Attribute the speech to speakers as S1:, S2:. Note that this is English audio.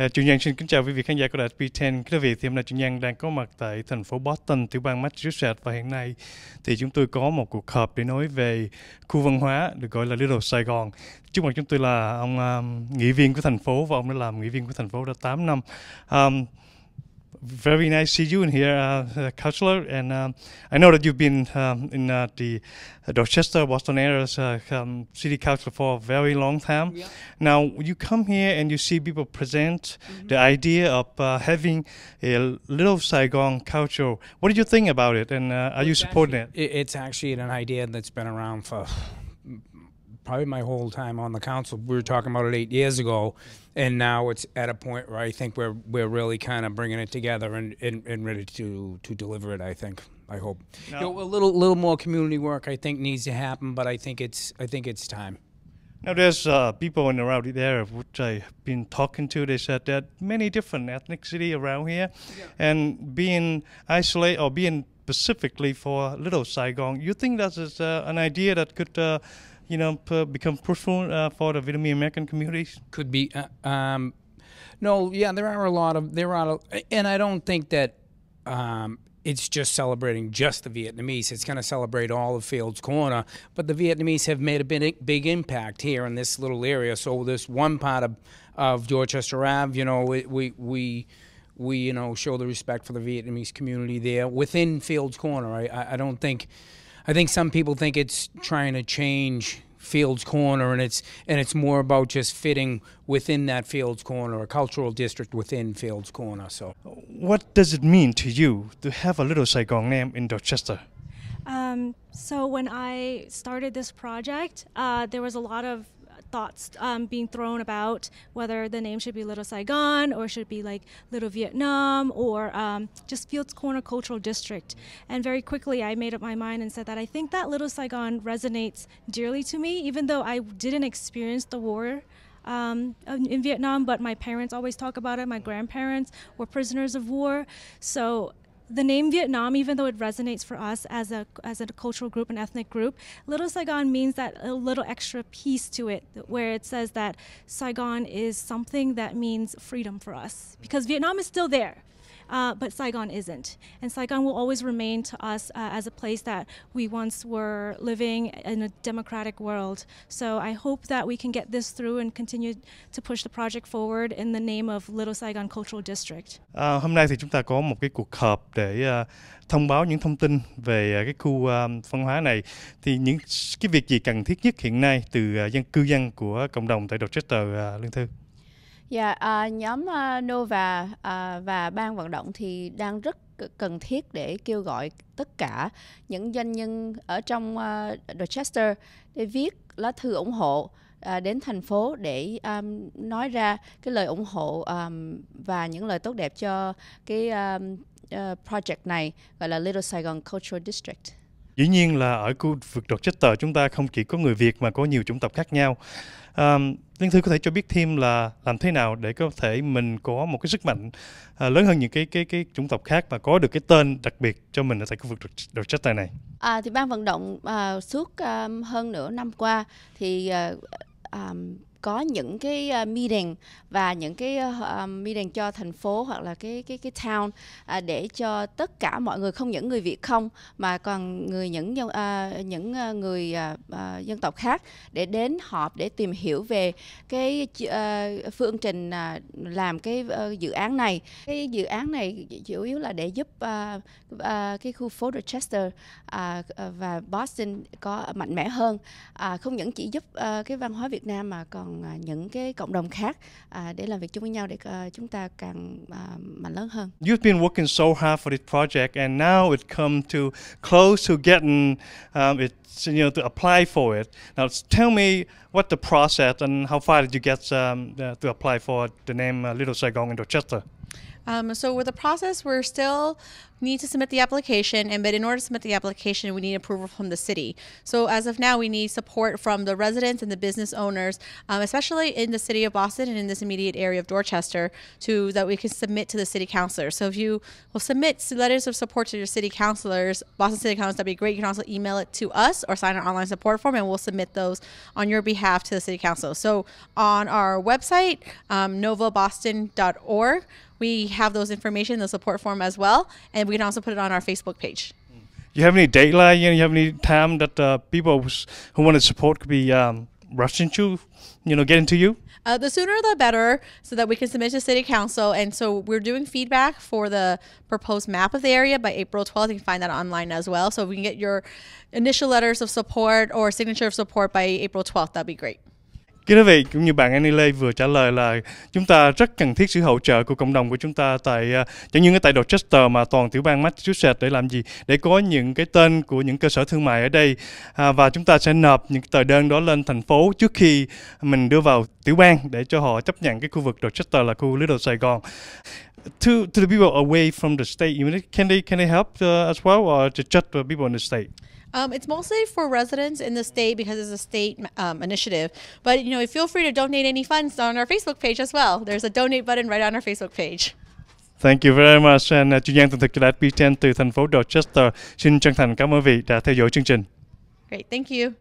S1: À, Trường Giang xin kính chào quý vị khán giả của đài P10. Thưa quý vị, thì hôm nay Trường Giang đang có mặt tại thành phố Boston, tiểu bang Massachusetts và hiện nay thì chúng tôi có một cuộc họp để nói về khu văn hóa được gọi là Little Sài Gòn. Trước mặt chúng tôi là ông um, nghị viên của thành phố và ông đã làm nghị viên của thành phố đã 8 năm. Um, very nice to see you in here, uh, uh, Councillor. And um, I know that you've been um, in uh, the uh, Dorchester, Boston area as uh, um, city councillor for a very long time. Yeah. Now, you come here and you see people present mm -hmm. the idea of uh, having a little Saigon culture. What do you think about it, and are it's you supporting
S2: actually, it? It's actually an idea that's been around for probably my whole time on the council. We were talking about it eight years ago, and now it's at a point where I think we're we're really kind of bringing it together and, and, and ready to to deliver it. I think. I hope. No. You know, a little little more community work I think needs to happen, but I think it's I think it's time.
S1: Now there's uh, people in around the area which I've been talking to. They said that many different ethnicity around here, yeah. and being isolated or being specifically for Little Saigon, you think that is uh, an idea that could uh, you know, p- become fruitful uh, for the Vietnamese American communities? Could be. Uh, um,
S2: no, yeah, there are a lot of there are, a, and I don't think that um, it's just celebrating just the Vietnamese. It's going to celebrate all of Fields Corner, but the Vietnamese have made a big, big impact here in this little area. So this one part of of Dorchester Ave, you know, we we. we we you know show the respect for the Vietnamese community there within Fields Corner. I I don't think I think some people think it's trying to change Fields Corner, and it's and it's more about just fitting within that Fields Corner, a
S1: cultural district within Fields Corner. So, what does it mean to you to have a little Saigon name in Dorchester?
S3: Um, so when I started this project, uh, there was a lot of thoughts um, being thrown about whether the name should be Little Saigon or should be like Little Vietnam or um, just Fields Corner Cultural District. And very quickly, I made up my mind and said that I think that Little Saigon resonates dearly to me, even though I didn't experience the war. Um, in Vietnam, but my parents always talk about it. My grandparents were prisoners of war. So the name Vietnam, even though it resonates for us as a as a cultural group and ethnic group, Little Saigon means that a little extra piece to it, where it says that Saigon is something that means freedom for us, because Vietnam is still there. uh, but Saigon isn't. And Saigon will always remain to us uh, as a place that we once were living in a democratic world. So I hope that we can get this through and continue to push the project forward in the name of Little Saigon Cultural District.
S1: À, hôm nay thì chúng ta có một cái cuộc họp để uh, thông báo những thông tin về uh, cái khu uh, văn hóa này. Thì những cái việc gì cần thiết nhất hiện nay từ uh, dân cư dân của cộng đồng tại Dorchester uh, Lương Thư?
S4: Dạ, yeah, ờ, uh, nhóm uh, Nova uh, và ban vận động thì đang rất cần thiết để kêu gọi tất cả những doanh nhân ở trong uh, Rochester để viết lá thư ủng hộ uh, đến thành phố để um, nói ra cái lời ủng hộ um, và những lời tốt đẹp cho cái um, uh, project này gọi là Little Saigon Cultural District
S1: dĩ nhiên là ở khu vực Rochester chúng ta không chỉ có người Việt mà có nhiều chủng tộc khác nhau um, Liên Thư có thể cho biết thêm là làm thế nào để có thể mình có một cái sức mạnh uh, lớn hơn những cái cái cái chủng tộc khác và có được cái tên đặc biệt cho mình ở tại khu vực Rochester này.
S4: À, thì ban vận động uh, suốt um, hơn nửa năm qua thì uh, um, có những cái uh, meeting và những cái uh, meeting cho thành phố hoặc là cái cái cái town uh, để cho tất cả mọi người không những người Việt không mà còn người những uh, những uh, người uh, uh, dân tộc khác để đến họp để tìm hiểu về cái uh, phương trình uh, làm cái uh, dự án này cái dự án này chủ yếu là để giúp uh, uh, cái khu phố Rochester uh, và Boston có mạnh mẽ hơn uh, không những chỉ giúp uh, cái văn hóa Việt Nam mà còn còn à, những cái cộng đồng khác à, để làm việc chung với nhau để à, chúng ta càng mạnh lớn hơn.
S1: You've been working so hard for this project and now it come to close to getting um, it you know to apply for it. Now tell me what the process and how far did you get um, uh, to apply for the name uh,
S5: Little Saigon in Dorchester? Um, so with the process, we're still need to submit the application, and but in order to submit the application, we need approval from the city. So as of now, we need support from the residents and the business owners, um, especially in the city of Boston and in this immediate area of Dorchester, to that we can submit to the city councilor. So if you will submit letters of support to your city councilors, Boston City Council, that'd be great. You can also email it to us or sign an online support form, and we'll submit those on your behalf to the city council. So on our website, um, novaboston.org we have those information in the support form as well, and we can also put it on our Facebook page.
S1: You have any deadline? You, have any time that uh, people who want to support could be um, rushing to, you know, getting to you?
S5: Uh, the sooner the better, so that we can submit to City Council. And so we're doing feedback for the proposed map of the area by April 12th. You can find that online as well. So if we can get your initial letters of support or signature of support by April 12th, that'd be great.
S1: Kính quý vị, cũng như bạn Annie Lê vừa trả lời là chúng ta rất cần thiết sự hỗ trợ của cộng đồng của chúng ta tại à, chẳng những ở tại Dorchester mà toàn tiểu bang Massachusetts để làm gì? Để có những cái tên của những cơ sở thương mại ở đây à, và chúng ta sẽ nộp những tờ đơn đó lên thành phố trước khi mình đưa vào tiểu bang để cho họ chấp nhận cái khu vực Dorchester là khu Little Sài Gòn. To to the people away from the state unit, can they can they help uh, as well or to just the people in the state?
S5: Um, it's mostly for residents in the state because it's a state um, initiative. But you know, feel free to donate any funds on our Facebook page as well. There's a donate button right on our Facebook page.
S1: Thank you very much. And uh, Chuyên Giang Tường Thực là Peter từ thành phố Dorchester. Xin chân thành cảm ơn vị đã theo dõi chương trình.
S5: Great, thank you.